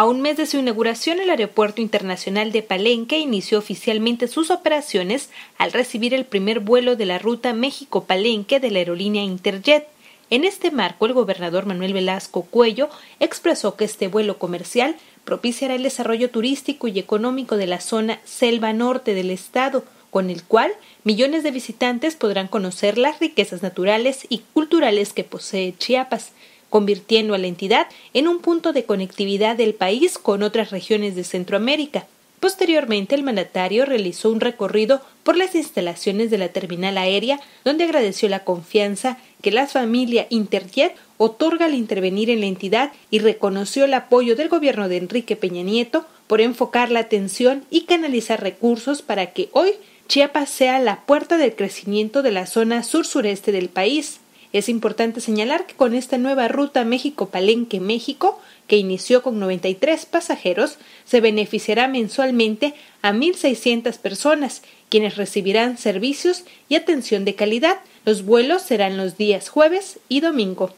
A un mes de su inauguración, el Aeropuerto Internacional de Palenque inició oficialmente sus operaciones al recibir el primer vuelo de la ruta México-Palenque de la aerolínea Interjet. En este marco, el gobernador Manuel Velasco Cuello expresó que este vuelo comercial propiciará el desarrollo turístico y económico de la zona selva norte del estado, con el cual millones de visitantes podrán conocer las riquezas naturales y culturales que posee Chiapas convirtiendo a la entidad en un punto de conectividad del país con otras regiones de Centroamérica. Posteriormente, el mandatario realizó un recorrido por las instalaciones de la terminal aérea, donde agradeció la confianza que la familia Interjet otorga al intervenir en la entidad y reconoció el apoyo del gobierno de Enrique Peña Nieto por enfocar la atención y canalizar recursos para que hoy Chiapas sea la puerta del crecimiento de la zona sur-sureste del país. Es importante señalar que con esta nueva ruta México-Palenque-México, que inició con 93 pasajeros, se beneficiará mensualmente a 1.600 personas, quienes recibirán servicios y atención de calidad. Los vuelos serán los días jueves y domingo.